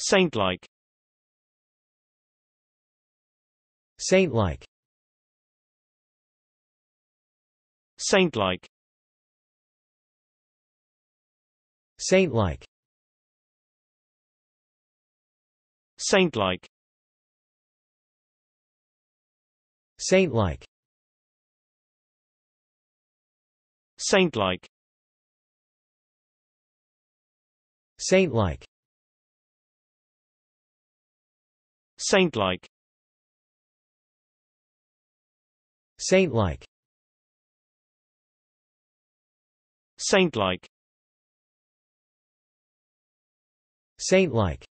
Saint-like Saint-like Saint-like Saint-like Saint-like Saint-like Saint-like Saint-like Saint-like Saint-like Saint-like Saint-like